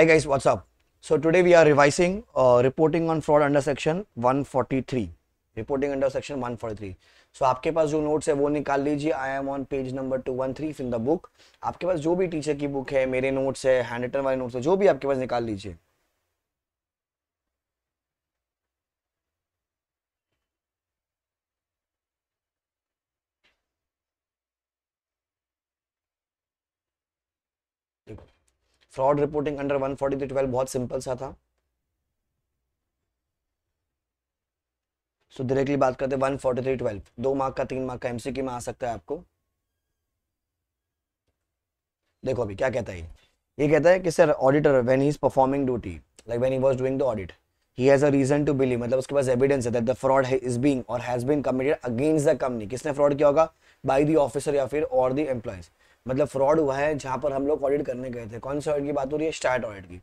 Hi guys, what's up? So today we are revising uh, reporting on fraud under section 143. Reporting under section 143. So आपके पास जो notes है वो निकाल लीजिए. I am on page number 213 in the book. आपके पास जो भी teacher की book है, मेरे notes है, handwritten वाले notes है, जो भी आपके पास निकाल लीजिए. Fraud reporting under one forty three twelve बहुत सिंपल सा था सो डायरेक्टली बात करते वन फोर्टी थ्री ट्वेल्व दो मार्क का तीन मार्क का एमसीक्यू में आ सकता है आपको देखो अभी क्या कहता है ये कहता है कि sir auditor when he is performing duty like when he was doing the audit he has a reason to believe मतलब उसके पास एविडेंस है that the fraud is being और has been committed against the company किसने fraud किया होगा by the officer या फिर और द एम्प्लॉयज मतलब फ्रॉड हुआ है जहाँ पर हम लोग ऑडिट करने गए थे कौन से ऑडिट की बात हो रही है स्टार्ट ऑडिट की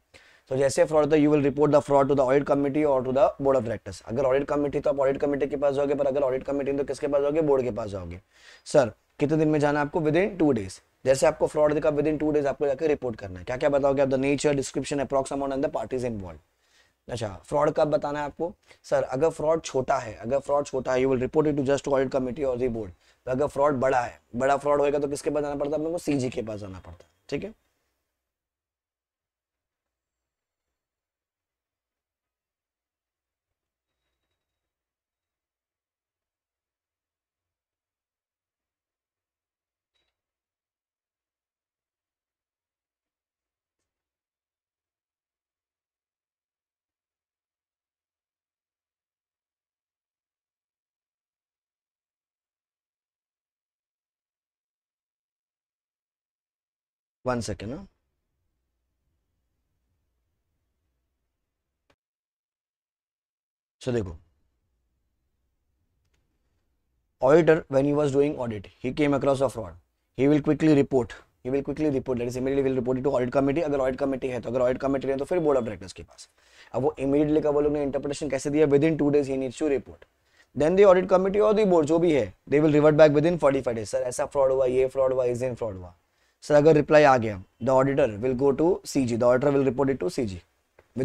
तो जैसे फ्रॉड था है you will report the fraud to the audit committee और to the board of directors अगर ऑडिट कमिटी तो आप ऑडिट कमिटी के पास जाओगे पर अगर ऑडिट कमेटी तो किसके पास जाओगे बोर्ड के पास जाओगे सर कितने दिन में जाना आपको विद इन टू डेज जैसे आपको फ्रॉड देखा विद इन टू डेज आपको जाकर रिपोर्ट करना है क्या क्या बताओगे आप the nature description approx amount and the parties involve अच्छा फ्रॉड कब बताना है आपको सर अगर फ्रॉड छोटा है अगर फ्रॉड छोटा है you will report it to just audit committee और दी बोर्ड तो अगर फ्रॉड बड़ा है बड़ा फ्रॉड होएगा तो किसके पास जाना पड़ता है अपने को सी के पास जाना पड़ता है ठीक है one second. Huh? So, देखो auditor when he was doing audit he came across a fraud he will quickly report he will quickly report that is immediately will report it to audit committee अगर audit committee है तो अगर audit committee है तो फिर board of directors के पास अब वो immediately का वो लोग ने interpretation कैसे दिया within two days he needs to report then the audit committee और दी बोर्ड जो भी है they will revert back within forty five days sir ऐसा फ्रॉड हुआ ये फ्रॉड हुआ इस दिन फ्रॉड हुआ सर अगर रिप्लाई आ गया the auditor will go to C G the auditor will report it to C G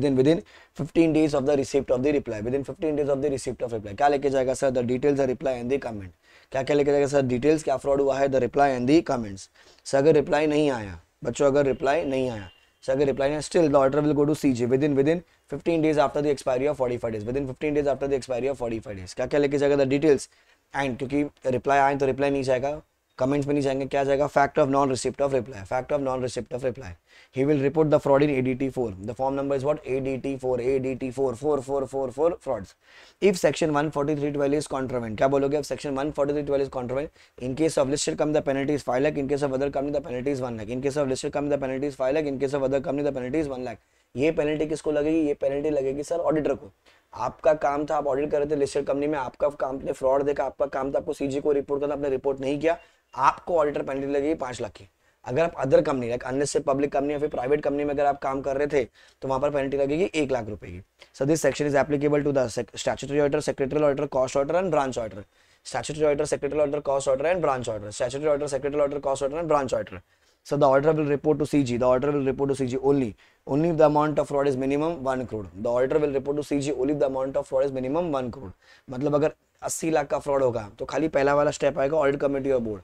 in fifteen days of the receipt of the reply within fifteen days of the receipt of reply क्या लेके जाएगा sir the details the reply and the comment क्या क्या लेके जाएगा sir details क्या fraud हुआ है the reply and the comments sir अगर रिप्लाई नहीं आया बच्चों अगर रिप्लाई नहीं आया सर अगर रिप्लाई नहीं still the auditor will go to C G within within fifteen days after the expiry of forty five days within fifteen days after the expiry of forty five days क्या क्या लेके जाएगा the details and क्योंकि reply आए तो reply नहीं जाएगा comments में नहीं जाएंगे क्या जाएगा fact of non receipt of reply fact of non receipt of reply he will report the fraud in ADT four the form number is what ADT four ADT four four four four four frauds if section one forty three twelve is contravened क्या बोलोगे अब section one forty three twelve is contravened in case of list com the penalty is five lakh in case of other com the penalty is one lakh in case of list com the penalty is five lakh in case of other com the penalty is one lakh ये penalty किसको लगेगी ये penalty लगेगी sir auditor को आपका काम था आप ऑडिट कर रहे थे लिस्टेड कंपनी में आपका काम ने फ्रॉड देखा आपका काम था आपको सीजी को रिपोर्ट करना आपने रिपोर्ट नहीं किया आपको ऑडिटर पेनल्टी लगेगी पांच लाख की अगर आप अदर कंपनी लाइक अन्य से पब्लिक कंपनी या फिर प्राइवेट कंपनी में अगर आप काम कर रहे थे तो वहां पर पेनल्टी लगेगी एक लाख रुपए की so this section is applicable to the statutory auditor secretary auditor cost auditor and branch auditor statutory auditor secretary auditor cost auditor and branch auditor statutory auditor secretary auditor cost auditor and branch auditor so the auditor will report to C G the auditor will report to C G only only the amount of fraud is minimum one crore the auditor will report to C G only the amount of fraud is minimum one crore मतलब अगर अस्सी लाख का fraud होगा तो खाली पहला वाला step आएगा ऑडिट कमेटी और बोर्ड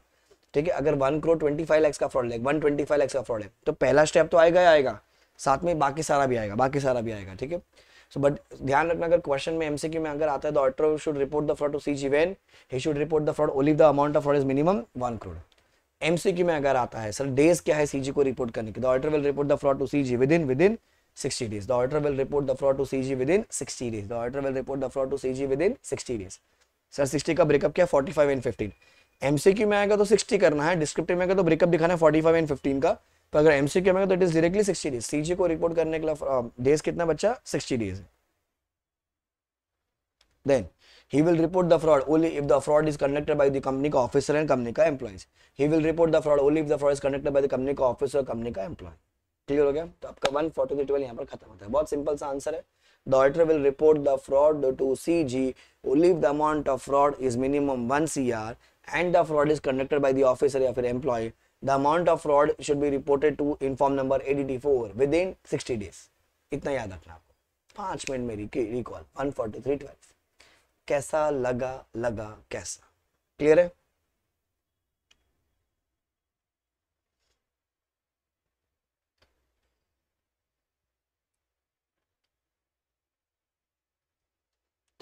ठीक है अगर one crore twenty five lakhs का फ्रॉड है वन ट्वेंटी फाइव लैक्स का फ्रॉड है तो पहला स्टेप तो आएगा ही आएगा साथ में बाकी सारा भी आएगा बाकी सारा भी आएगा ठीक है सो बट ध्यान रखना अगर क्वेश्चन में एमसीक्यू में अगर आता है तो auditor should report the fraud to C G when he should report the fraud only the amount of fraud is minimum one crore MCQ में अगर आता है सर डेज क्या है सीजी को रिपोर्ट करने के the auditor will report the fraud to C G within within sixty days the will report the fraud to C G within sixty days the days will report the fraud to C G within sixty days sir sixty का breakup क्या forty five and fifteen MCQ में आएगा तो 60 करना है descriptive में आएगा तो ब्रेकअप दिखाना है 45 एंड 15 का तो अगर एमसीक्यू में आएगा तो it is directly 60 days CG को रिपोर्ट करने के लिए डेज uh, कितना बच्चा 60 days then he will report the fraud only if the fraud is conducted by the company officer and company employees he will report the fraud only if the fraud is conducted by the company officer company employee clear हो गया तो आपका one forty three twelve यहाँ पर खत्म होता है बहुत सिंपल सा आंसर है the auditor will report the fraud to C G only the amount of fraud is minimum one C and the fraud is conducted by the officer or employee, the amount of fraud should be reported to inform number ADT4 within 60 days. इतना याद रखना आपको पाँच minute में recall one forty three twelve कैसा लगा लगा कैसा क्लियर है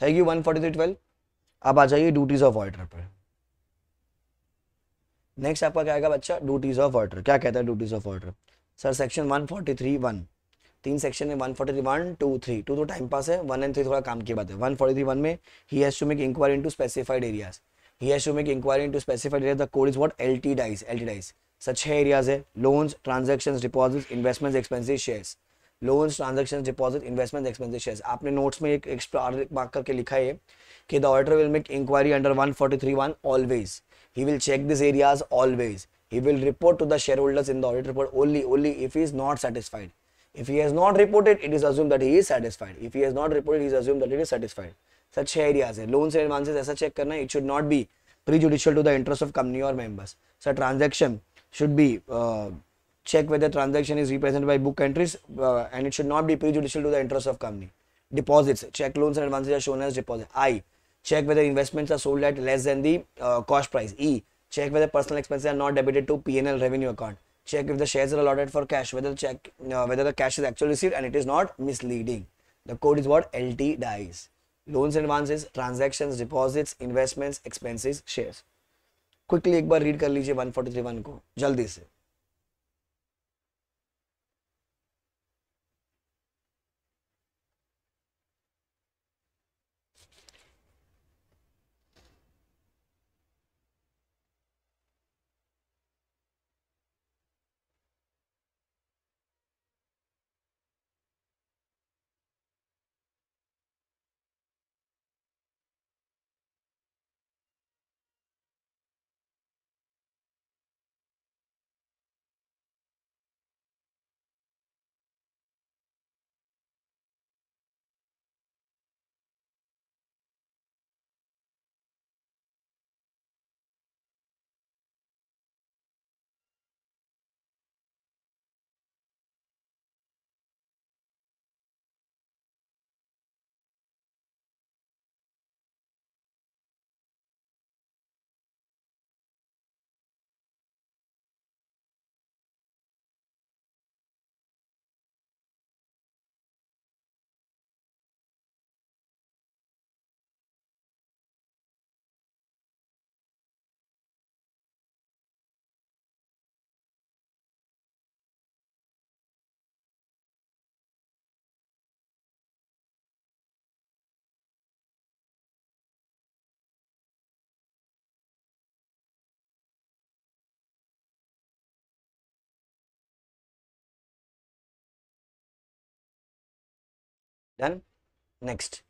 thank you one forty three twelve आप आ जाइए ड्यूटीज ऑफ ऑर्डर पर नेक्स्ट आपका क्या आएगा बच्चा ड्यूटीज ऑफ ऑर्डर क्या कहता है duties of auditor sir section one forty three one तीन सेक्शन में one forty three one two three two तो टाइम पास है वन एंड थ्री थोड़ा काम की बात है वन फोर्टी थ्री वन में he has to make inquiry into specified areas he has to make inquiry into specified areas the code is what LT dice T dice sir छह areas है loans transaction deposit investment expensive shares loans transaction deposit investment expensive shares आपने notes में एक extra mark करके लिखा है कि the auditor will make inquiry under one forty three one always He will check these areas always. He will report to the shareholders in the audit report only, only if he is not satisfied. If he has not reported, it is assumed that he is satisfied. If he has not reported, he is assumed that it is satisfied. Such areas Loans and advances a check करना It should not be prejudicial to the interest of company or members. So transaction should be uh, check whether transaction is represented by book entries uh, and it should not be prejudicial to the interest of company. Deposits check loans and advances are shown as deposit. I Check whether investments are sold at less than the uh, cost price. E. Check whether personal expenses are not debited to pnl revenue account. Check if the shares are allotted for cash, whether the check uh, whether the cash is actually received and it is not misleading. The code is what LT dies. Loans and advances, transactions, deposits, investments, expenses, shares. quickly ek bar read kar lijiye 1431 ko jaldi se then Next,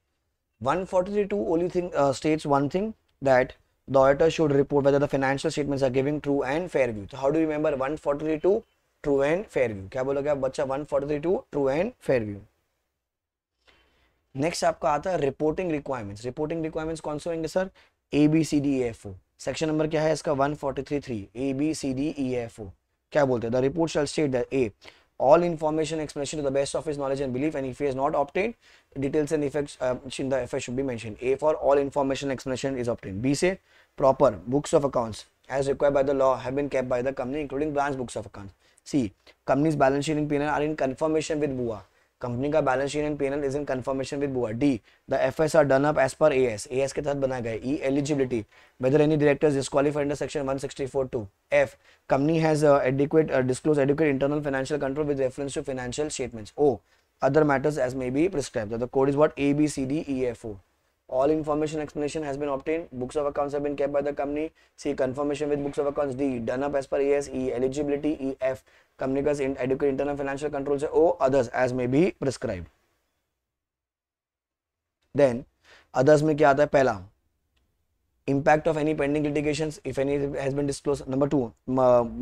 142 only thing uh, states one thing that the auditor should report whether the financial statements are giving true and fair view. So how do you remember 142 true and fair view? kya bologe aap bachcha 142 true and fair view. Next आपका आता है reporting requirements reporting requirements कौन से होंगे sir A B C D F O section number क्या है इसका one forty A B C D E F O क्या बोलते हैं the report shall state that A all information explanation to the best of his knowledge and belief and if he has not obtained details and effects uh, in the effect should be mentioned a for all information explanation is obtained b say proper books of accounts as required by the law have been kept by the company including branch books of accounts c company's balance sheet and p&l are in conformation with bua company का balance sheet and P and L is in conformation with बुआ D the F S R done up as per A S A S के तहत बनाए गए E eligibility whether any directors disqualified under section 164 two F company has adequate disclose adequate internal financial control with reference to financial statements O other matters as may be prescribed. The code is is A B C D E F O All information explanation has been obtained. Books of accounts have been kept by the company. C. Confirmation with books of accounts. D. Done up as per AS. E. Eligibility. E. F. Company has in adequate internal financial controls. O. Others as may be prescribed. Then others में क्या आता है पहला impact of any pending litigations if any has been disclosed number 2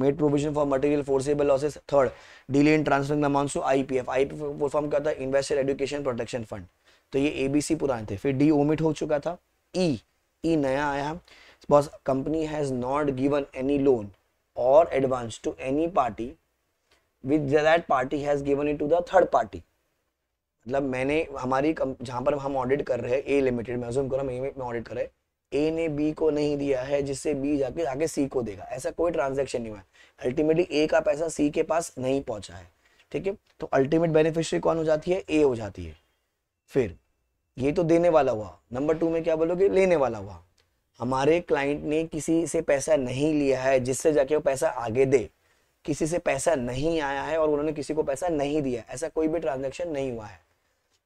made provision for material foreseeable losses third delay in transferring the amounts to IPF IPF full form क्या था investor education protection fund तो ये ABC पुराने थे फिर D omit हो चुका था ई e, ई e नया आया boss company has not given any loan or advance to any party with that party has given it to the third party मतलब मैंने हमारी जहां पर हम ऑडिट कर रहे हैं ए लिमिटेड मैं जूम कर रहा हूँ में ऑडिट कर रहे ए ने बी को नहीं दिया है जिससे बी जाके आगे सी को देगा ऐसा कोई ट्रांजैक्शन नहीं हुआ अल्टीमेटली ए का पैसा सी के पास नहीं पहुंचा है ठीक है तो अल्टीमेट बेनिफिशियरी कौन हो जाती है ए हो जाती है फिर ये तो देने वाला हुआ नंबर टू में क्या बोलोगे लेने वाला हुआ हमारे क्लाइंट ने किसी से पैसा नहीं लिया है जिससे जाके वो पैसा आगे दे किसी से पैसा नहीं आया है और उन्होंने किसी को पैसा नहीं दिया ऐसा कोई भी ट्रांजेक्शन नहीं हुआ है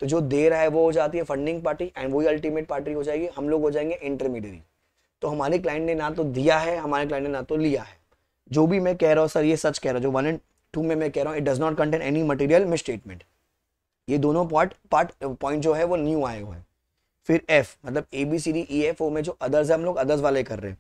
तो जो दे रहा है वो हो जाती है फंडिंग पार्टी एंड वही अल्टीमेट पार्टी हो जाएगी हम लोग हो जाएंगे इंटरमीडियरी तो हमारे क्लाइंट ने ना तो दिया है हमारे क्लाइंट ने ना तो लिया है जो भी मैं कह रहा हूँ सर ये सच कह रहा हूँ जो वन एंड टू में मैं कह रहा हूँ it does not contain any material misstatement ये दोनों पार्ट पार्ट पॉइंट जो है वो न्यू आए हुए हैं फिर एफ मतलब A B C D E F O में जो अदर्स है हम लोग अदर्स वाले कर रहे हैं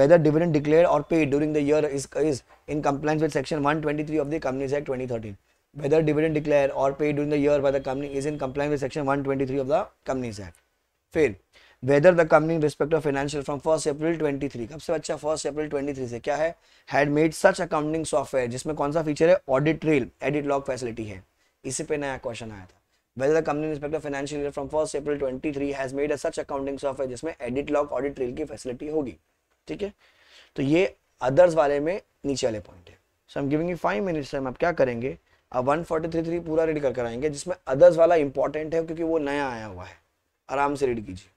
whether dividend declare or paid during the year is is in compliance with section 123 of the companies act 2013 whether dividend declare or paid during the year by the company is in compliance with section 123 of the companies act फिर whether the company respect of financial from first April 23 कब से अच्छा first April 23 से क्या है had made such accounting software जिसमें कौन सा फीचर है audit trail edit log facility है इसी पे नया क्वेश्चन आया था whether the company inspector financial year from 1st April 23 has made a such accounting software जिसमें एडिट लॉग ऑडिट trail की फैसिलिटी होगी ठीक है तो ये अदर्स वाले में नीचे वाले पॉइंट है so I am giving you five minutes हम आप क्या करेंगे अब वन फोर्टी पूरा रीड कर कराएंगे जिसमें अदर्स वाला इंपॉर्टेंट है क्योंकि वो नया आया हुआ है आराम से रीड कीजिए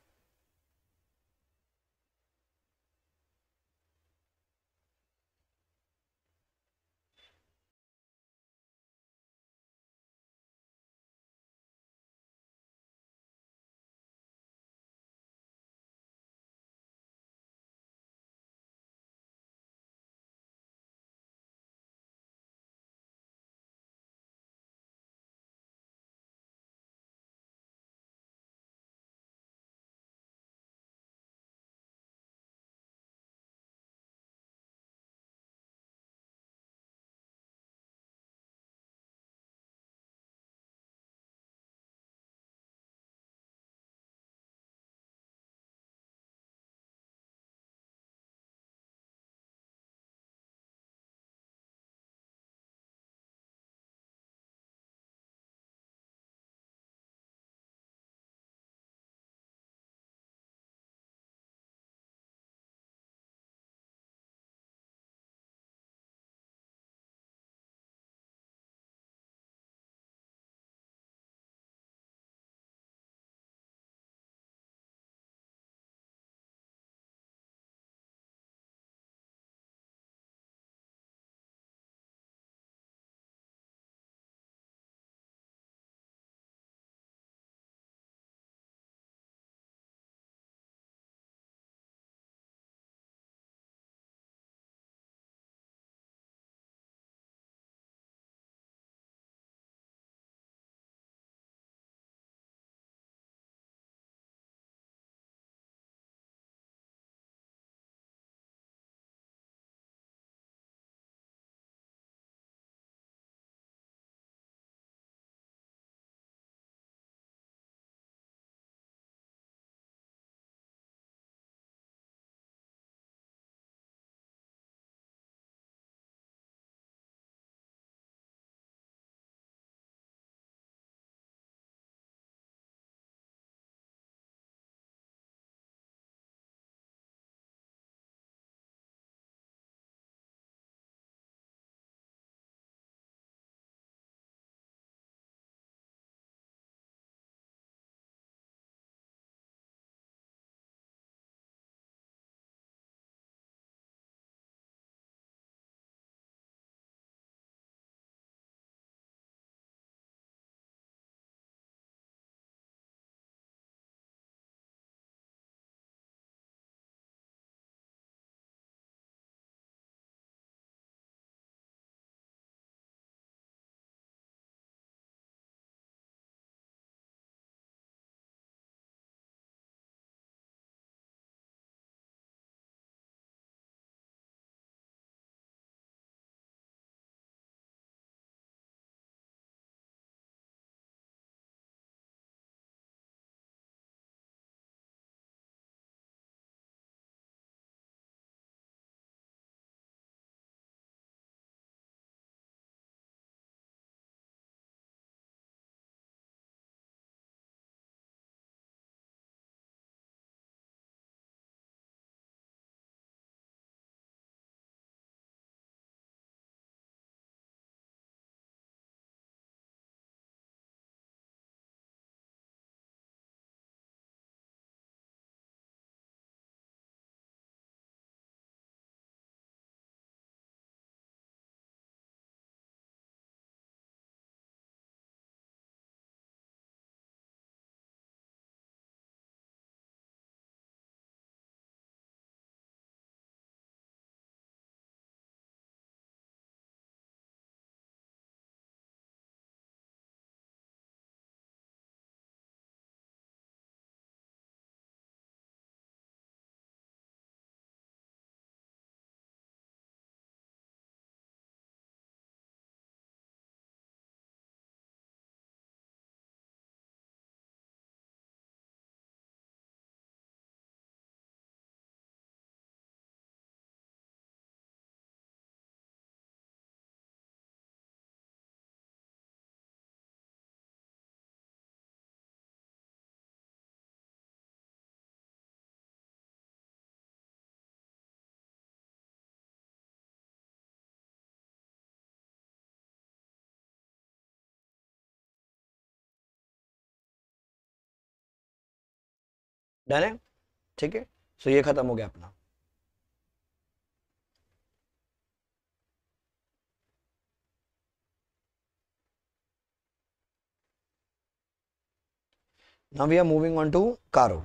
डन है ठीक है सो ये खत्म हो गया अपना now we are moving on to CARO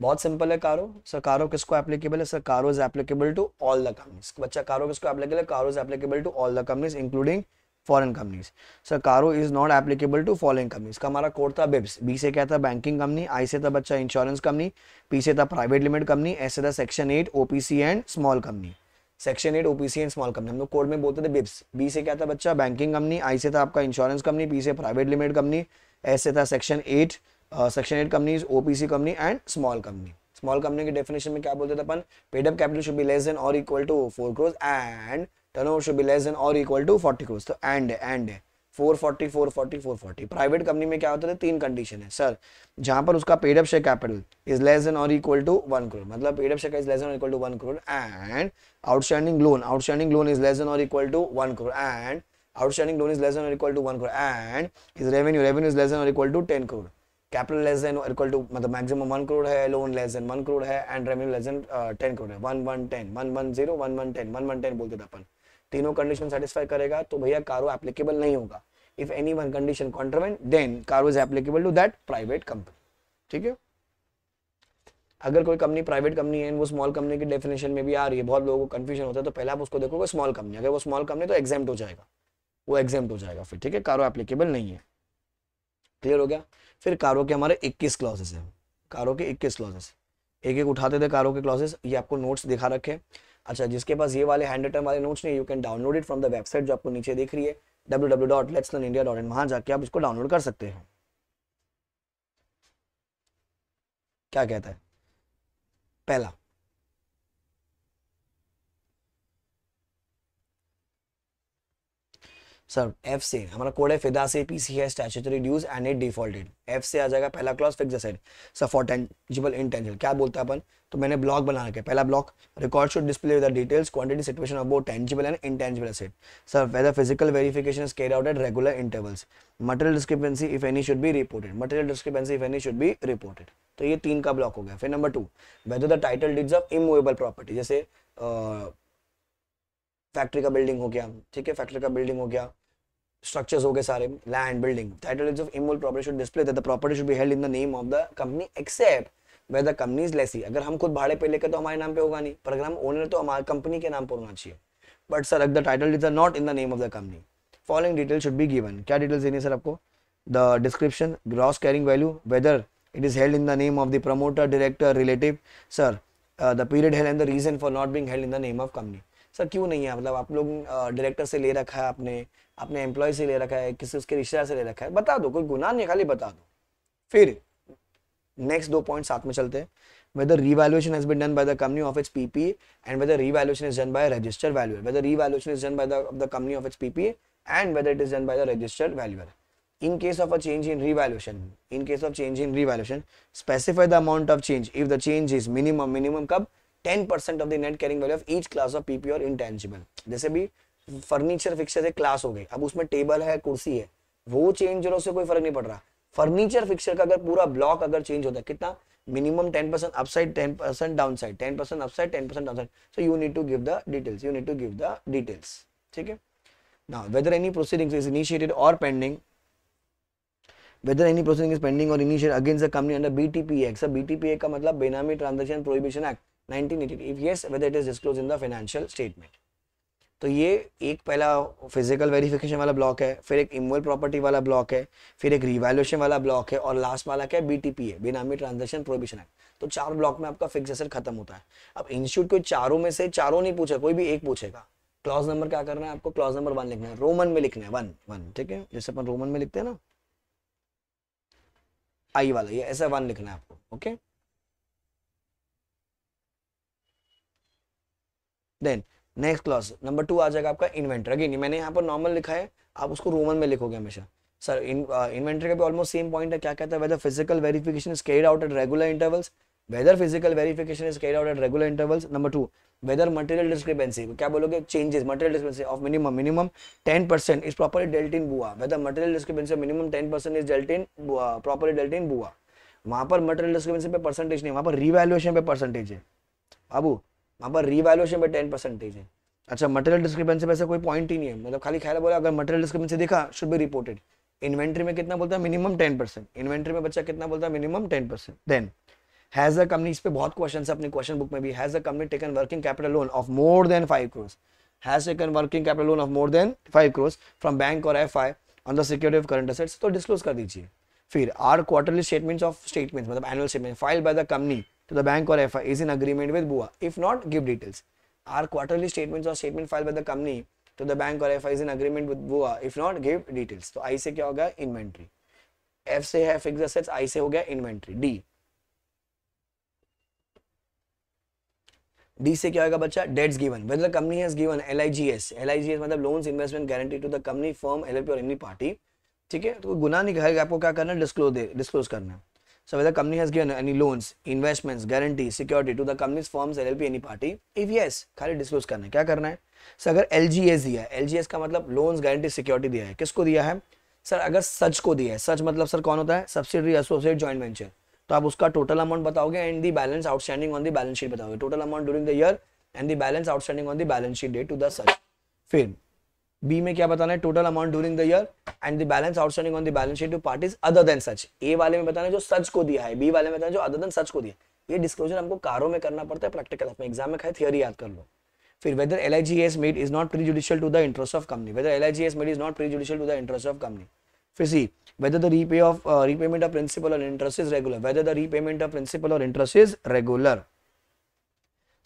बहुत सिंपल है कारो सर कारो किसको एप्लीकेबल है sir CARO is applicable to all the companies बच्चा कारो किसको एप्लीकेबल है CARO is applicable to all the companies including foreign companies sir CARO is not applicable to foreign companies का हमारा कोड था bibs B से क्या था banking company आई से था बच्चा इंश्योरेंस कंपनी पी से था प्राइवेट लिमिट कंपनी एस से था section eight OPC and small company section eight OPC and small company हम लोग कोड में बोलते थे बिप्स बी से क्या था बच्चा बैंकिंग कंपनी आई से था आपका इंश्योरेंस कंपनी पी से प्राइवेट लिमिटेड कंपनी एस से था section eight section eight companies OPC company and small company small company के डेफिनेशन में क्या बोलते थे अपन paid up capital should be less than or equal to four crores and turnover should be less than or equal to forty crores तो and and four forty four forty four forty private company में क्या होता है तीन condition है sir जहाँ पर उसका paid up share capital is less than or equal to one crore मतलब paid up share is less than or equal to one crore and outstanding loan outstanding loan is less than or equal to one crore and outstanding loan is less than or equal to 1 crore and his revenue revenue is less than or equal to 10 crore capital less than or equal to मतलब maximum 1 crore है loan less than 1 crore है and revenue less than uh, 10 crore है 1 1 10 1 1 0 1 1 10 1 1 10 बोलते थे अपन तीनों condition satisfy करेगा तो भैया कारो एप्लीकेबल नहीं होगा if any one condition contravened then CARO is applicable to that private company ठीक है अगर कोई कंपनी प्राइवेट कंपनी है वो स्मॉल कंपनी की डेफिनेशन में भी आ रही है बहुत लोगों को कंफ्यूजन होता है तो पहले आप उसको देखोगे स्मॉल कंपनी अगर वो स्मॉल कंपनी तो एग्जाम हो जाएगा वो एग्जाम हो जाएगा फिर ठीक है कारो एप्लीकेबल नहीं है क्लियर हो गया फिर कारो के हमारे इक्कीस क्लॉसेस हैं कारो के इक्कीस क्लॉसेस एक एक उठाते थे कारो के क्लॉसेस ये आपको नोट्स दिखा रखे अच्छा जिसके पास ये वाले हैंड रिटर्न वाले नोट्स नहीं you can download it from the website जो आपको नीचे देख रही है W W dot let's learn India dot in वहाँ जाके आप इसको डाउनलोड कर सकते हैं क्या कहता है पहला सर एफ से हमारा कोड है फिदा से पी सी है statutory dues and it defaulted F से आ जाएगा पहला clause fixed asset sir for tangible intangible क्या बोलते हैं अपन तो मैंने ब्लॉक बना रखे पहला block record should display with details quantity situation of both tangible and intangible asset sir whether physical verification is out at regular intervals material discrepancy if any should भी reported material discrepancy if any should भी reported तो ये तीन का block हो गया फिर number two whether the title deeds of immovable property जैसे फैक्ट्री का बिल्डिंग हो गया ठीक है फैक्ट्री का बिल्डिंग हो गया structures okay sorry land building title deeds of immovable property should display that the property should be held in the name of the company except where the company is lessee अगर हम खुद भाड़े पे लेकर तो हमारे नाम पे होगा नहीं पर अगर हम ओनर तो हमारे कंपनी के नाम पर होना चाहिए बट सर अगर the title deeds are not in the name of the company following detail should be given क्या डिटेल्स देनी है सर आपको the description gross carrying value whether it is held in the name of the promoter director relative sir uh, the period held and the reason for not being held in the name of company sir क्यों नहीं है मतलब आप लोग director से ले रखा है आपने अपने एम्प्लॉय से ले रखा है किसी उसके रिश्तेदार से ले रखा है बता दो कोई गुनाह नहीं खाली बता दो फिर नेक्स्ट दो पॉइंट साथ में चलते हैं whether revaluation has been done by the company of its PP and whether revaluation is done by a registered valuer. Whether revaluation is done by the, the company of its PP and whether it is done by the registered valuer. In case of a change in revaluation, in case of change in revaluation, specify the amount of change. If the change is minimum, minimum कब 10% of the net carrying value of each class of PP or intangible. जैसे भी furniture fixer एक class हो गई अब उसमें table है कुर्सी है वो चेंज से कोई फर्क नहीं पड़ रहा फर्नीचर फिक्सर का अगर पूरा ब्लॉक अगर चेंज होता है कितना minimum ten percent upside ten percent downside ten percent upside ten percent downside so you need to give the details you need to give the details ठीक है ना whether any proceeding is initiated और pending whether any proceeding is pending और initiate against the company under B T P X B T P A का मतलब Benami transaction prohibition act nineteen eighty if yes whether it is disclose in the financial statement तो ये एक पहला physical verification वाला block है फिर एक इमोल प्रॉपर्टी वाला ब्लॉक है फिर एक रिवैल्यूशन वाला ब्लॉक है और लास्ट वाला क्या है बी टी पी है बेनामी ट्रांजेक्शन प्रोबिशन एक्ट तो चार ब्लॉक में आपका फिक्स एसेट खत्म होता है अब इंस्टीट्यूट कोई चारों में से चारों नहीं पूछे कोई भी एक पूछेगा क्लॉज नंबर क्या करना है आपको क्लॉज नंबर वन लिखना है रोमन में लिखना है वन वन ठीक है जैसे अपन रोमन में लिखते हैं ना आई वाला ये ऐसा वन लिखना है आपको okay then next clause number two आ जाएगा आपका इन्वेंटर अगेन मैंने यहाँ पर नॉर्मल लिखा है आप उसको रोमन में लिखोगे हमेशा सर इन्वेंटर का भी ऑलमोस्ट सेम पॉइंट है क्या कहता है whether physical verification is out at regular intervals whether physical verification is carried out at regular intervals number two whether material discrepancy क्या बोलोगे changes material discrepancy of minimum minimum ten percent is properly dealt in बुआ whether material discrepancy minimum ten percent is dealt in properly dealt in बुआ वहाँ पर material discrepancy पे percentage नहीं वहाँ पर रिवैल्यूएशन पे परसेंटेज है बाबू वहाँ पर रिवैल्यूशन पर टेन परसेंटेज है अच्छा मटेरियल डिस्क्रिपेंसी वैसे कोई पॉइंट ही नहीं है मतलब खाली ख्याल बोला अगर मटेरियल डिस्क्रिपेंसी देखा शुड बी रिपोर्टेड इन्वेंट्री में कितना बोलता है मिनिमम टेन परसेंट इन्वेंट्री में बच्चा कितना बोलता है minimum ten percent then has a company इस पर बहुत क्वेश्चन है अपनी क्वेश्चन बुक में भी has a company taken working capital loan of more than five crores has taken working capital loan of more than five crores from bank और F I on the security of current assets तो disclose कर दीजिए फिर are quarterly statements of statements मतलब annual statement file by the company to the bank or FI is in agreement with BUA. If not, give details. Our quarterly statements or statement filed by the company to the bank or FI is in agreement with BUA? If not, give details. So I say क्या होगा inventory. F से है fixed assets, I से हो गया inventory. D. D से क्या होगा बच्चा debts given. Whether the company has given LIGS. LIGS मतलब loans investment guarantee to the company firm LLP or any party. ठीक है तो गुना नहीं करेगा आपको क्या करना है डिस्क्लोज डिस्क्लोज करना है So whether company has given any loans, investments, guarantee, security to the company's firms, LLP, any party? If yes, खाली disclose करना है क्या करना है सर अगर एल दिया है एल का मतलब लोन्स गारंटी सिक्योरिटी दिया है किसको दिया है सर अगर सच को दिया है सच मतलब सर कौन होता है सब्सिडरी एसोसिएट ज्वाइंट वेंचर तो आप उसका टोटल अमाउंट बताओगे and the balance outstanding on the balance sheet बताओगे total amount during the year and the balance outstanding on the balance sheet day to the such फिर B में क्या बताना है total amount during the year and the balance outstanding on the balance sheet to parties other than such A वाले में बताना जो सच को दिया है बी वाले में बताना जो अदर देन सच को दिया ये डिस्क्लोजर हमको कारों में करना पड़ता है प्रैक्टिकल अपने एग्जाम में खाए थियोरी याद कर लो फिर whether L I G S made is not prejudicial to the interest of company whether L I G S made is not prejudicial to the interest of company फिर C whether the repay of repayment of principal और interest is regular whether the repayment of principal और interest is regular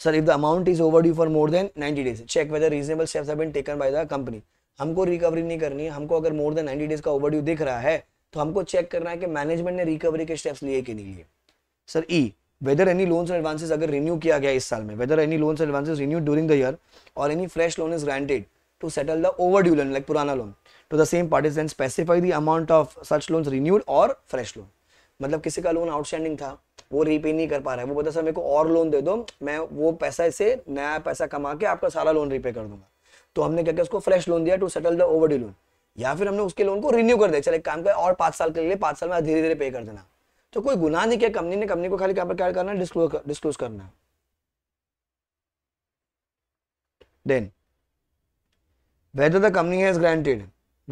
sir if the amount is overdue for more than 90 days check whether reasonable steps have been taken by the company हमको recovery नहीं करनी हमको अगर more than 90 days का overdue दिख रहा है तो हमको चेक करना है कि मैनेजमेंट ने रिकवरी के स्टेप्स लिए कि नहीं लिए sir E whether any loans and advances अगर रिन्यू किया गया इस साल में whether any loans and advances renew during the year और any fresh loan is granted to settle the overdue loan like purana loan to तो the same parties and specify the amount of such loans renewed और fresh loan मतलब किसी का loan outstanding था वो repay नहीं कर पा रहा है वो बोलता सर मेरे को और लोन दे दो मैं वो पैसा इसे नया पैसा कमा के आपका सारा लोन रीपे कर दूंगा तो हमने क्या उसको फ्रेश लोन दिया to settle the over loan या फिर हमने उसके लोन को रिन्यू कर दिया चल एक काम कर और पांच साल के लिए पांच साल में धीरे धीरे पे कर देना तो कोई गुनाह नहीं किया कंपनी ने कंपनी को खाली क्या क्या करना है डिस्क्लोज करना then whether the company has granted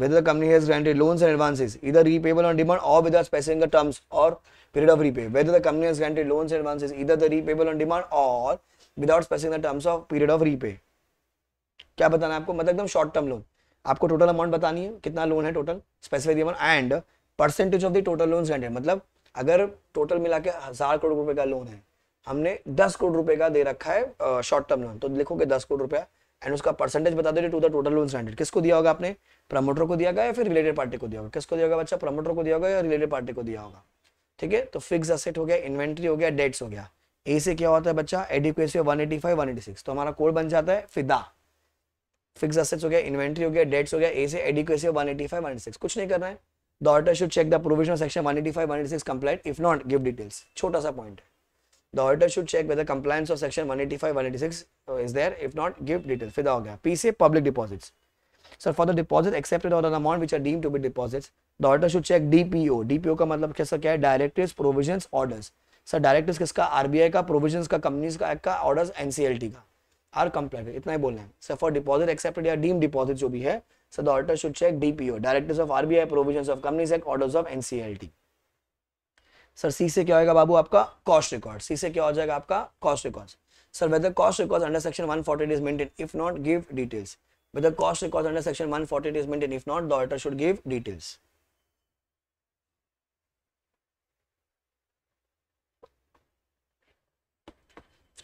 whether the company has granted loans and advances either repayable on demand और without specifying the terms period of repay, whether the company has granted loans and advances either the repayable on demand or without specifying the terms of period of repay. क्या बताना है आपको मतलब एकदम short term loan आपको total amount बतानी है कितना लोन है total specified amount and percentage of the total loan granted मतलब अगर टोटल मिला के हजार करोड़ रुपए का लोन है हमने दस करोड़ रुपए का दे रखा है शॉर्ट टर्म लोन तो लिखोगे दस करोड़ रुपया एंड उसका परसेंटेज बता दे to the total loan granted किसको दिया होगा आपने प्रमोटर को दिया गया या फिर रिलेटेड पार्टी को दिया होगा किसको दिया होगा बच्चा प्रमोटर को दिया होगा या रिलेटेड पार्टी को दिया होगा ठीक है तो फिक्स असेट हो गया इन्वेंट्री हो गया डेट्स हो गया ए से क्या होता है बच्चा adequacy one eighty five one eighty six तो हमारा कोड बन जाता है फिदा फिक्स असेट्स हो गया इन्वेंट्री हो गया डेट्स हो गया ए से adequacy one eighty five one eighty six कुछ नहीं करना है the should check the provisional section one eighty five one eighty six complied if not give details छोटा सा पॉइंट है The auditor should check whether compliance of section 185, 186 is there. If not, give details. फिदा हो गया. P से public deposits. Sir for the deposit accepted और amount which are deem to be deposit the order should check DPO DPO का मतलब कैसा क्या है directors provision orders sir directors किसका आरबीआई का प्रोविजन का कंपनीज का एक्ट का ऑर्डर्स एनसीएलटी का आर कंप्लाइड इतना ही बोलना है सर फॉर डिपॉजिट एक्सेप्टेड या डीम डिपॉजिट जो भी है sir the order should check DPO directors of RBI provision of companies act orders of NCLT sir C से क्या होगा बाबू आपका कॉस्ट रिकॉर्ड सी से क्या हो जाएगा आपका cost record sir whether cost record under section 140 is maintain if not give details whether cost records under section 140 is maintained. If not, the auditor should give details.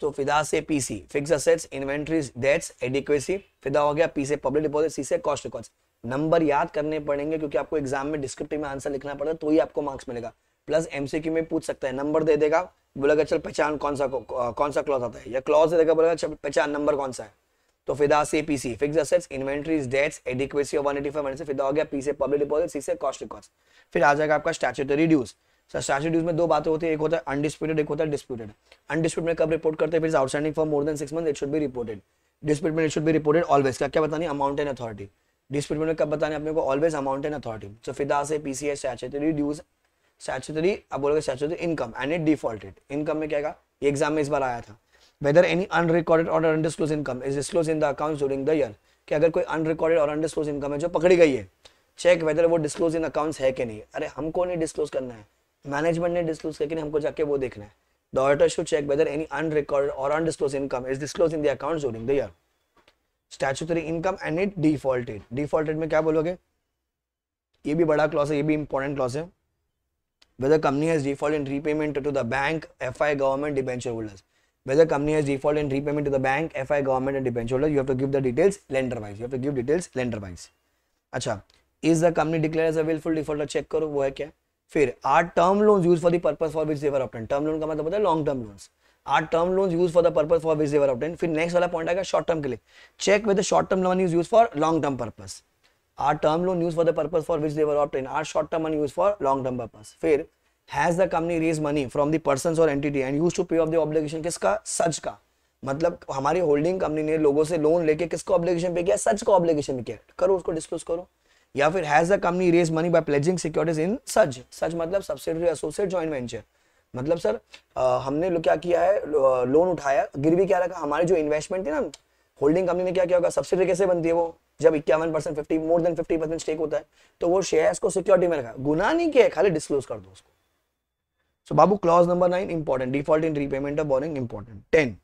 तो फिदा से PC fix assets inventories debts adequacy फिदा हो गया P से public deposit C से cost records number याद करने पड़ेंगे क्योंकि आपको एग्जाम में डिस्क्रिप्टिव में आंसर लिखना पड़ता है तो ही आपको मार्क्स मिलेगा प्लस एमसीक्यू में पूछ सकता है नंबर दे देगा बोलेगा चल पहचान कौन सा कौन सा क्लॉज आता है या क्लॉज दे देगा बोलेगा पहचान नंबर कौन सा है तो फिदा से PC fix assets inventories debts adequacy of 185 से फिदा हो गया पी से पब्लिक डिपॉजिट सी से कॉस्ट रिकॉर्ड्स फिर आ जाएगा आपका statutory dues sir statute dues में दो बातें होती है एक होता है अनडिस्प्यूटेड एक होता है डिस्प्यूटेड अनडिस्प्यूट में कब रिपोर्ट करते हैं फिर outstanding for more than six month it should be reported dispute में it should be reported always क्या क्या बतानी अमाउंट एंड अथॉरिटी डिस्प्यूट में कब बताने अपने को always amount and authority so फिदा से पी सी है स्टैचूटरी ड्यूज स्टैचूटरी अब बोलोगे statutory income and it defaulted income में क्या ये एग्जाम में इस बार आया था whether any unrecorded or undisclosed income is disclosed in the accounts during the year कि अगर कोई अनरिकॉर्डेड और अनडिस्क्लोज इनकम है जो पकड़ी गई है चेक वेदर वो डिस्क्लोज इन अकाउंट्स है कि नहीं अरे हमको नहीं डिस्क्लोज करना है मैनेजमेंट ने डिस्क्लोज कि नहीं हमको जाके वो देखना है the auditor should check whether any unrecorded और undisclose income is disclose in the accounts during the year statutory income and it defaulted defaulted में क्या बोलोगे ये भी बड़ा क्लॉज है ये भी इंपॉर्टेंट क्लॉज है whether company has default in repayment to the bank F I government debenture holders whether company has default in repayment to the bank, FI, government and dependent holder, you have to give the details lender wise. You have to give details lender wise. अच्छा is the company declare as a wilful defaulter check करो वो है क्या फिर are term loan use for the purpose for which they were obtain term loan का मतलब होता है long term loans are term loan use for the purpose for which they were obtain फिर नेक्स्ट वाला पॉइंट आएगा शॉर्ट टर्म के लिए check with short term loan is use for long term purpose are term loan use for the purpose for which they were obtain are short term loan use for long term purpose फिर has the company raise money from the person और entity and use to pay of the obligation किसका such का मतलब हमारी holding company ने लोगों से loan लेके किसको ऑब्लिगेशन पे किया सच का ऑब्लिगेशन पे किया करो उसको डिस्क्लोज करो या फिर has the company raise money by pledging securities in such such मतलब सब्सिडरी एसोसिएट जॉइंट वेंचर मतलब सर आ, हमने लो क्या किया है लोन उठाया गिरवी क्या रखा हमारी जो इन्वेस्टमेंट थी ना होल्डिंग कंपनी ने क्या किया होगा सब्सिडी कैसे बनती है वो जब इक्यावन percent fifty more than fifty percent stake होता है तो वो शेयर्स को सिक्योरिटी में रखा गुना नहीं किया खाली डिस्क्लोज कर दो उसको So Babu, clause number nine important. Default in repayment of borrowing important. Ten.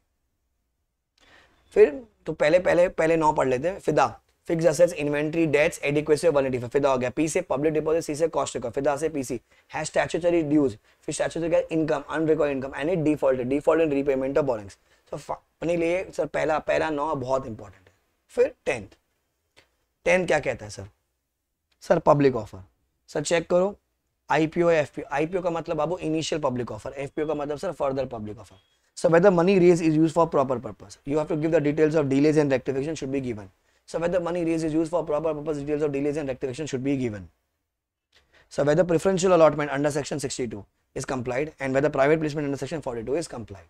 फिर तो पहले पहले पहले नौ पढ़ लेते हैं फिदा fix assets inventory debts adequacy और वॉलिटी फिदा हो गया पी से पब्लिक डिपॉजिट सी से कॉस्ट का फिदा से पीसी है स्टैचुटरी ड्यूज फिर स्टैचुटरी क्या income unrecord income any default default in repayment of borrowings तो अपने लिए सर पहला पहला नौ बहुत इंपॉर्टेंट है फिर टेंथ टेंथ क्या कहता है sir sir public offer sir check करो आईपीओ एफपीओ आईपीओ का मतलब बाबू इनिशियल पब्लिक ऑफर एफपीओ का मतलब sir further public offer so whether money raise is use for proper purpose you have to give the details of delays and rectification should be given so whether money raise is use for proper purpose details of delays and rectification should be given so whether preferential allotment under section sixty two is complied and whether private placement under section forty two is complied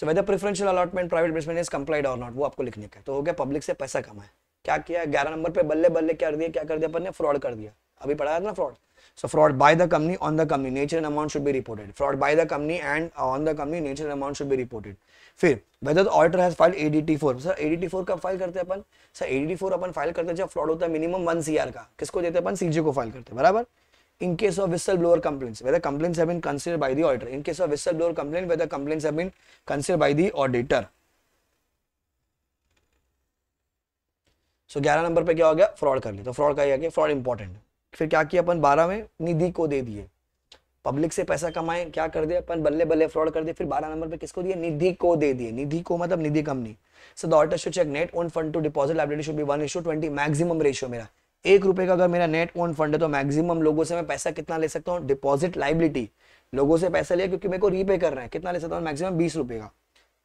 so whether preferential allotment private placement is complied और not वो आपको लिखने का तो हो गया public से पैसा कमाए क्या किया ग्यारह नंबर पर बल्ले बल्ले कर दिया क्या कर दिया अपन फ्रॉड कर दिया अभी पढ़ाया था ना fraud So fraud by the company on the company nature and amount should be reported. Fraud by the company and on the company nature and amount should be reported. फिर whether the auditor has filed ADT4 4 sir ADT 4 कब file करते हैं अपन sir ADT 4 अपन file करते हैं जब fraud होता है मिनिमम वन सी का किसको देते हैं अपन सीजी को फाइल करते हैं बराबर in case of whistle blower complaints whether complaints have been considered by the auditor in case of whistle blower complaint whether complaints have been considered by the auditor so so, 11 number पे क्या हो गया fraud कर लिया तो fraud का क्या fraud important फिर क्या किया अपन बारह में निधि को दे दिए पब्लिक से पैसा कमाए क्या कर दिया अपन बल्ले बल्ले फ्रॉड कर दिए फिर बारह नंबर पे किसको दिए निधि को दे दिए निधि को मतलब निधि company so the order should check net own fund to deposit liability should be one is to twenty maximum ratio मेरा एक रुपए का अगर मेरा नेट ओन फंड है तो मैक्सिमम लोगों से मैं पैसा कितना ले सकता हूँ डिपॉजिट लाइबिलिटी लोगों से पैसा लिया क्योंकि मेरे को रीपे कर रहा है कितना ले सकता हूँ मैक्सिमम बीस रुपए का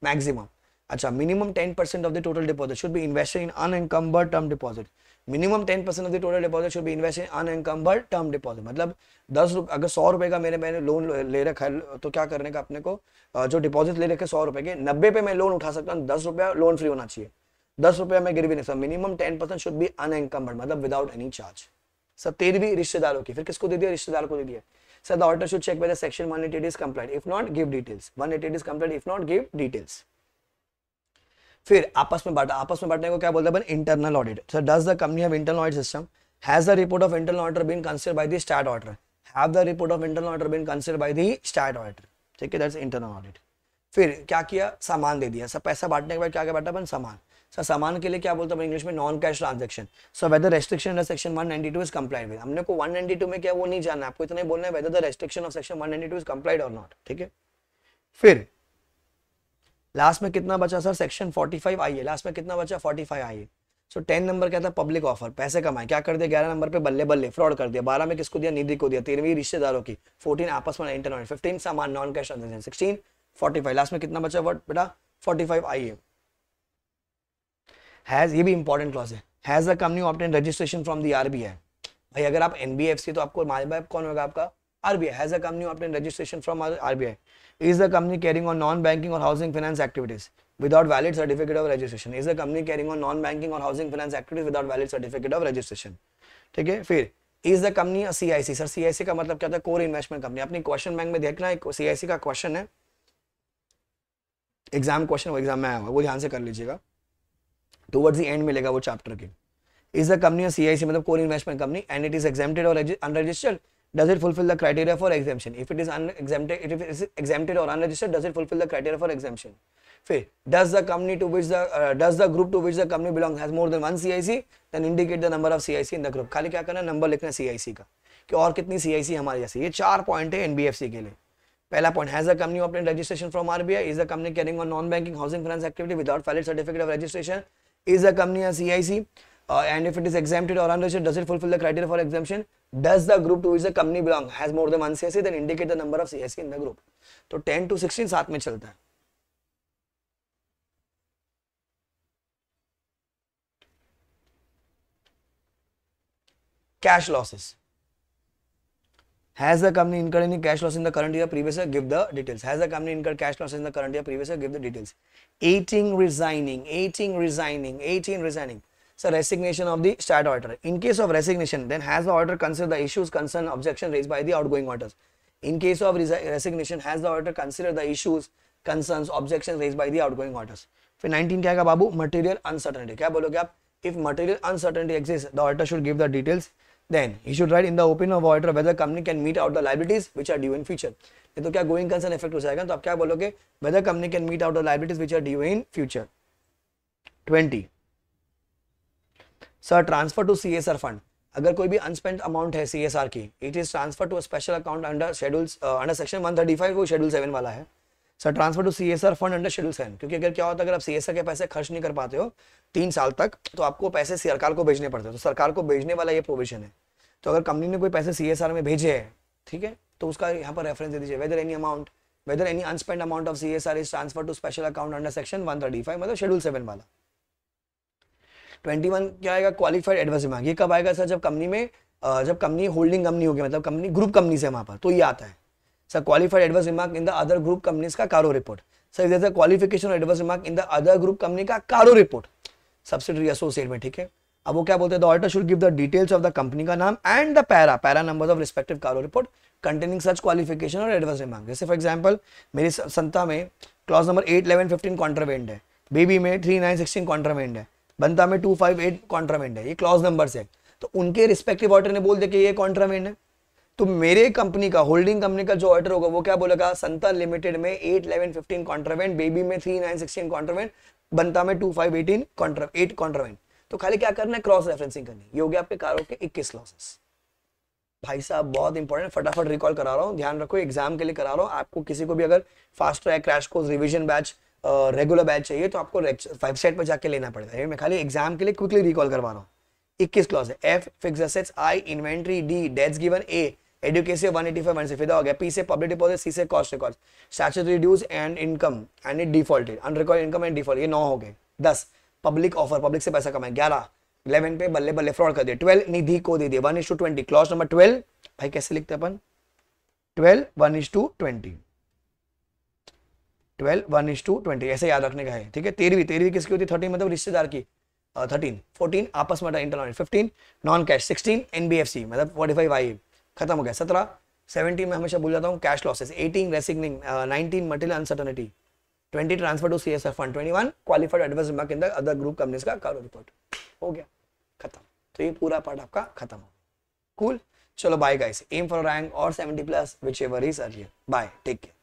मैक्सिमम अच्छा minimum ten percent of the total deposit should be invested in unencumbered term deposit minimum ten percent of total deposit should be invest in unencumbered term deposit मतलब दस रुपये अगर सौ रुपए का मेरे मैंने लोन ले रखा है तो क्या करने का अपने को जो डिपॉजिट ले रखे सौ रुपए के नब्बे पे मैं लोन उठा सकता हूँ दस रुपया लोन फ्री होना चाहिए दस रुपया मैं गिर भी नहीं सकता minimum ten percent should be unencumbered मतलब विदाउट एनी चार्ज सर तेरहवीं रिश्तेदारों की फिर किसको दे दिया रिश्तेदार को दे दिया sir the order should check by the section one eight is complied if not give details one eight is complied if not give details फिर आपस में बांटा आपस में बांटने को क्या बोलते हैं internal audit sir does the company have internal audit system has the report of internal auditor been consider by the stat auditor have the report of internal auditor been consider by the stat auditor ठीक है that's internal audit फिर क्या किया सामान दे दिया sir पैसा बांटने के बाद क्या क्या बांटा अपन सामान सर सामान के लिए क्या बोलते हैं इंग्लिश में non cash transaction so whether restriction under section 192 is complied with हमने को 192 में क्या वो नहीं जानना आपको इतना ही बोलना है whether the restriction of section 192 is complied और नॉट ठीक है फिर लास्ट में कितना बचा सर सेक्शन 45 आइए लास्ट में कितना बचा 45 आइए सो टेन नंबर क्या था पब्लिक ऑफर पैसे कमाए क्या कर दिया ग्यारह नंबर पे बल्ले बल्ले फ्रॉड कर दिया बारह में किसको दिया निधि को दिया तेरहवीं रिश्तेदारों की फोर्टीन आपस में इंटरनल फिफ्टीन सामान non cash transaction sixteen forty five last में कितना बचा वर्ड बेटा फोर्टी फाइव आइए हैज ये भी इंपॉर्टेंट क्लॉज है has the company obtain registration from the RBI भाई अगर आप एनबीएफसी तो आपको माल बाप कौन होगा आपका RBI has a company obtained registration from RBI? Is the company carrying on non-banking or housing finance activities without valid certificate of registration? Is the company carrying on non-banking or housing finance activities without valid certificate of registration? ठीक है फिर is the company C I C sir C I C का मतलब क्या होता है core investment company अपनी question bank में देखना है सी आई सी का क्वेश्चन है एग्जाम क्वेश्चन वो एग्जाम में आया हुआ वो ध्यान से कर लीजिएगा टूवर्ड्स दी एंड मिलेगा वो चैप्टर के is the company C I C मतलब core investment company and it is exempted और unregistered does it fulfill the criteria for exemption if it is unexempted if it is exempted or unregistered does it fulfill the criteria for exemption फिर does the company to which the uh, does the group to which the company belongs has more than one CIC then indicate the number of CIC in the group khali kya karna number likhna CIC ka ki aur kitni CIC hamare jaise ye char point hai NBFC ke liye pehla point has a company obtained registration from rbi is the company carrying on non banking housing finance activity without valid certificate of registration is is company a cic uh, and if it is exempted or unregistered, does it fulfill the criteria for exemption? Does the group to which the company belong has more than one CSE? Then indicate the number of CSE in the group. so 10 to 16 sath mein chalta hai cash losses has the company incurred any cash loss in the current year previous year give the details has the company incurred cash loss in the current year previous year give the details 18 resigning 18 resigning 18 resigning So resignation of the start auditor. In case of resignation, then has the auditor considered the issues, concern, objection raised by the outgoing auditors? In case of resignation, has the auditor considered the issues, concerns, objections raised by the outgoing auditors? फिर 19 क्या है बाबू material uncertainty क्या बोलोगे आप if material uncertainty exist the auditor should give the details then he should write in the opinion of auditor whether company can meet out the liabilities which are due in future ये तो क्या going concern effect हो जाएगा तो आप क्या बोलोगे whether company can meet out the liabilities which are due in future 20 sir transfer to C S R fund अगर कोई भी अनस्पेंड अमाउंट है सी एस आर की it is transfer to special account under schedule under section one thirty five वो schedule seven वाला है sir transfer to C S R fund under schedule seven क्योंकि अगर क्या होता है अगर आप सी एस आर के पैसे खर्च नहीं कर पाते हो तीन साल तक तो आपको पैसे सरकार को भेजने पड़ते हो तो सरकार को भेजने वाला ये प्रोविजन है तो अगर कंपनी ने कोई पैसे सी एस आर में भेजे है ठीक है तो उसका यहाँ पर रेफरेंस दे दीजिए whether any amount whether any unspent amount of C S R is transfer to special account under section one thirty five मतलब शेड्यूल सेवन वाला ट्वेंटी वन क्या आएगा क्वालिफाइड एडवर्स दिमाग ये कब आएगा सर जब कंपनी में जब कंपनी होल्डिंग कंपनी होगी मतलब कंपनी ग्रुप कंपनी से वहाँ पर तो ये आता है sir qualified adverse remark in the other group companies का कारो रिपोर्ट सर इधर qualification adverse remark in the other group company का कारो रिपोर्ट सब्सिडरी एसोसिएट में ठीक है अब वो क्या बोलते हैं should give the details of the company का नाम and the para para number of respective CARO report containing such qualification और एडवर्स रिमार्क जैसे फॉर एग्जाम्पल मेरी संता में clause number eight eleven fifteen contravened है बेबी में थ्री नाइन सिक्सटीन कॉन्ट्रावेंड है बनता में टू फाइव एट कॉन्ट्रामेंट है ये क्लॉज नंबर से तो उनके रिस्पेक्टिव ऑर्डर ने बोल दिया कि ये कॉन्ट्रामेंट है तो मेरे कंपनी का होल्डिंग कंपनी का जो ऑर्डर होगा वो क्या बोलेगा संता लिमिटेड में एट इलेवन फिफ्टीन कॉन्ट्रावेंट बेबी में थ्री नाइन सिक्सटीन कॉन्ट्रावेंट बनता में two five eighteen contra eight contravened तो खाली क्या करना है क्रॉस रेफरेंसिंग करनी ये हो गया आपके कारो के इक्कीस लॉसेस भाई साहब बहुत इंपॉर्टेंट फटाफट रिकॉल करा रहा हूँ ध्यान रखो एग्जाम के लिए करा रहा हूँ आपको किसी को भी अगर fast track crash course revision batch regular batch चाहिए तो आपको वेबसाइट पर जाके लेना पड़ेगा ये मैं खाली एग्जाम के लिए क्विकली रिकॉल करवा रहा हूँ इक्कीस क्लॉज है F fix assets I inventory D debts given A education one से फायदा हो गया पी से पब्लिक डिपॉजिट सी से cost record statutory reduce and income and it defaulted unrecord income and default ये नौ हो गए दस पब्लिक ऑफर पब्लिक से पैसा कमाए ग्यारह इलेवन पे बल्ले बल्ले फ्रॉड कर दिए ट्वेल्व निधि को दे दिए one is to twenty clause number twelve भाई कैसे लिखते अपन twelve one is to twenty twelve one is to twenty ऐसे याद रखने का है ठीक है तेरहवीं तेरहवीं किसकी होती है थर्टीन मतलब रिश्तेदार की थर्टीन फोर्टीन आपस में internal fifteen non cash sixteen N B F C मतलब फोर्टी फाइव आई खत्म हो गया सत्रह सेवेंटी में हमेशा भूल जाता हूँ cash losses eighteen resigning nineteen material uncertainty twenty transfer to C S F fund twenty one qualified adverse mark in the other group companies का कारो रिपोर्ट हो गया खत्म तो ये पूरा पार्ट आपका खत्म हो कूल cool? चलो bye guys aim for rank और seventy plus whichever is earlier bye take care